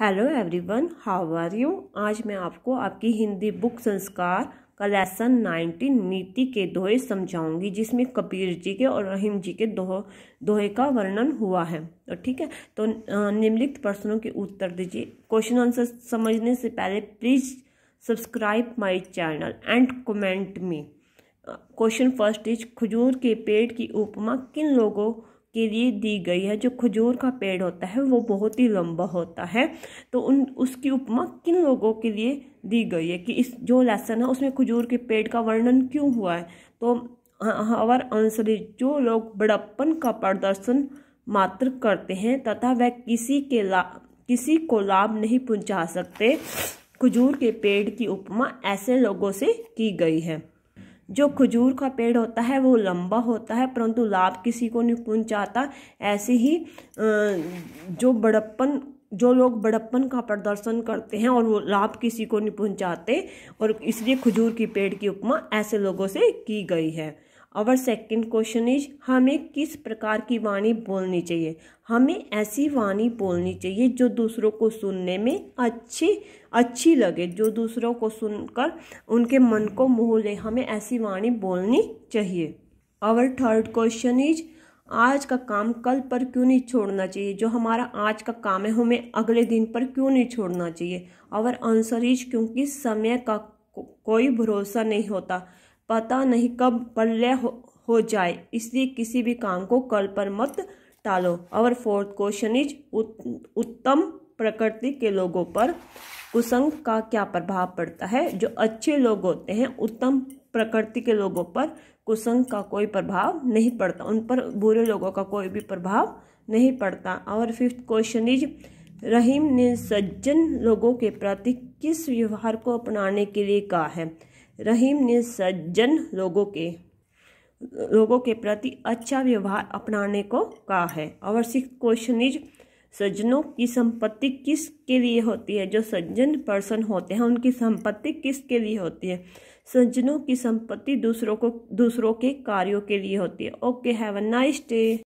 hello everyone how are you आज मैं आपको आपकी हिंदी बुक संस्कार का लेसन नाइनटीन नीति के दोहे समझाऊंगी जिसमें कबीर जी के और रहीम जी के दोह दोहे का वर्णन हुआ है तो ठीक है तो निम्नलिखित प्रश्नों के उत्तर दीजिए क्वेश्चन आंसर समझने से पहले please subscribe my channel and comment me question first is खजूर के पेड़ की उपमा किन लोगों के लिए दी गई है जो खजूर का पेड़ होता है वो बहुत ही लंबा होता है तो उन उसकी उपमा किन लोगों के लिए दी गई है कि इस जो लेसन है उसमें खजूर के पेड़ का वर्णन क्यों हुआ है तो हवर आंसर जो लोग बड़प्पन का प्रदर्शन मात्र करते हैं तथा वह किसी के ला किसी को लाभ नहीं पहुंचा सकते खजूर के पेड़ की उपमा ऐसे लोगों से की गई है जो खजूर का पेड़ होता है वो लंबा होता है परंतु लाभ किसी को नहीं पहुँचाता ऐसे ही जो बड़प्पन जो लोग बड़प्पन का प्रदर्शन करते हैं और वो लाभ किसी को नहीं पहुंचाते और इसलिए खजूर की पेड़ की उपमा ऐसे लोगों से की गई है और सेकंड क्वेश्चन इज हमें किस प्रकार की वाणी बोलनी चाहिए हमें ऐसी वाणी बोलनी चाहिए जो दूसरों को सुनने में अच्छी अच्छी लगे जो दूसरों को सुनकर उनके मन को मोह ले हमें ऐसी वाणी बोलनी चाहिए और थर्ड क्वेश्चन इज आज का काम कल पर क्यों नहीं छोड़ना चाहिए जो हमारा आज का काम है हमें अगले दिन पर क्यों नहीं छोड़ना चाहिए और आंसर इज क्योंकि समय का को, कोई भरोसा नहीं होता पता नहीं कब पल्ले हो, हो जाए इसलिए किसी भी काम को कल पर मत टालो और फोर्थ क्वेश्चन इज उत्तम प्रकृति के लोगों पर कुसंग का क्या प्रभाव पड़ता है जो अच्छे लोग होते हैं उत्तम प्रकृति के लोगों पर कुसंग का कोई प्रभाव नहीं पड़ता उन पर बुरे लोगों का कोई भी प्रभाव नहीं पड़ता और फिफ्थ क्वेश्चन इज रहीम ने सज्जन लोगों के प्रति किस व्यवहार को अपनाने के लिए कहा है रहीम ने सज्जन लोगों के लोगों के प्रति अच्छा व्यवहार अपनाने को कहा है और सिक्स क्वेश्चन इज सज्जनों की संपत्ति किस के लिए होती है जो सज्जन पर्सन होते हैं उनकी संपत्ति किसके लिए होती है सज्जनों की संपत्ति दूसरों को दूसरों के कार्यों के लिए होती है okay have a nice day